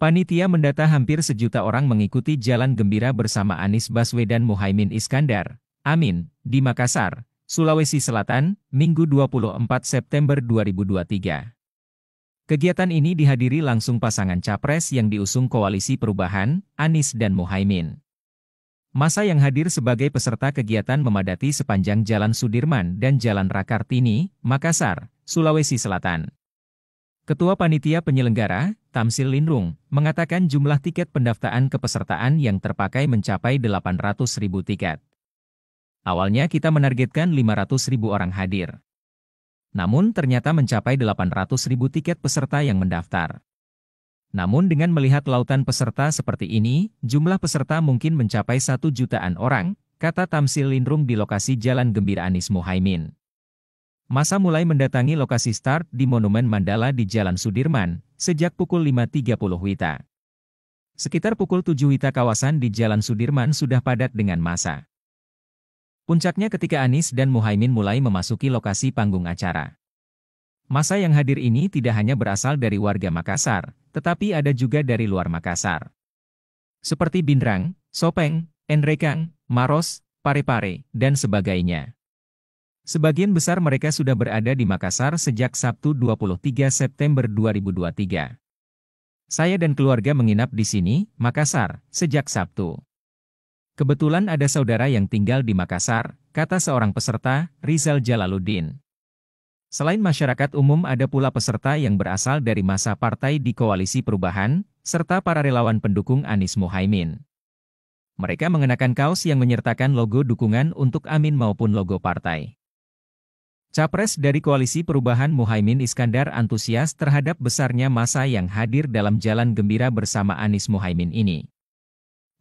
Panitia mendata hampir sejuta orang mengikuti Jalan Gembira bersama Anies Baswedan Muhaimin Iskandar, Amin, di Makassar, Sulawesi Selatan, Minggu 24 September 2023. Kegiatan ini dihadiri langsung pasangan capres yang diusung Koalisi Perubahan, Anies dan Muhaimin. Masa yang hadir sebagai peserta kegiatan memadati sepanjang Jalan Sudirman dan Jalan Rakartini, Makassar, Sulawesi Selatan. Ketua Panitia Penyelenggara, Tamsil Linrung, mengatakan jumlah tiket pendaftaran kepesertaan yang terpakai mencapai 800 ribu tiket. Awalnya kita menargetkan 500 ribu orang hadir. Namun ternyata mencapai 800 ribu tiket peserta yang mendaftar. Namun dengan melihat lautan peserta seperti ini, jumlah peserta mungkin mencapai satu jutaan orang, kata Tamsil Linrung di lokasi Jalan Gembira Anies Muhaimin. Masa mulai mendatangi lokasi start di Monumen Mandala di Jalan Sudirman, sejak pukul 5.30 WITA. Sekitar pukul 7 WITA kawasan di Jalan Sudirman sudah padat dengan masa. Puncaknya ketika Anies dan Muhaimin mulai memasuki lokasi panggung acara. Masa yang hadir ini tidak hanya berasal dari warga Makassar, tetapi ada juga dari luar Makassar. Seperti Bindrang, Sopeng, Enrekang, Maros, Parepare, dan sebagainya. Sebagian besar mereka sudah berada di Makassar sejak Sabtu 23 September 2023. Saya dan keluarga menginap di sini, Makassar, sejak Sabtu. Kebetulan ada saudara yang tinggal di Makassar, kata seorang peserta, Rizal Jalaluddin. Selain masyarakat umum ada pula peserta yang berasal dari masa partai di Koalisi Perubahan, serta para relawan pendukung Anies Mohaimin. Mereka mengenakan kaos yang menyertakan logo dukungan untuk Amin maupun logo partai. Capres dari Koalisi Perubahan Muhaimin Iskandar antusias terhadap besarnya masa yang hadir dalam jalan gembira bersama Anies Muhaimin ini.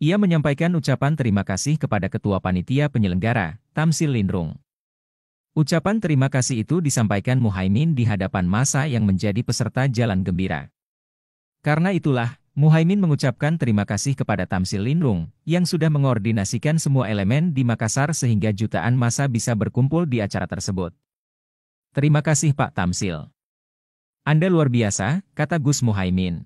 Ia menyampaikan ucapan terima kasih kepada Ketua Panitia Penyelenggara, Tamsil Lindrung. Ucapan terima kasih itu disampaikan Muhaimin di hadapan masa yang menjadi peserta jalan gembira. Karena itulah, Muhaimin mengucapkan terima kasih kepada Tamsil Lindung yang sudah mengordinasikan semua elemen di Makassar sehingga jutaan masa bisa berkumpul di acara tersebut. Terima kasih Pak Tamsil. Anda luar biasa, kata Gus Muhaimin.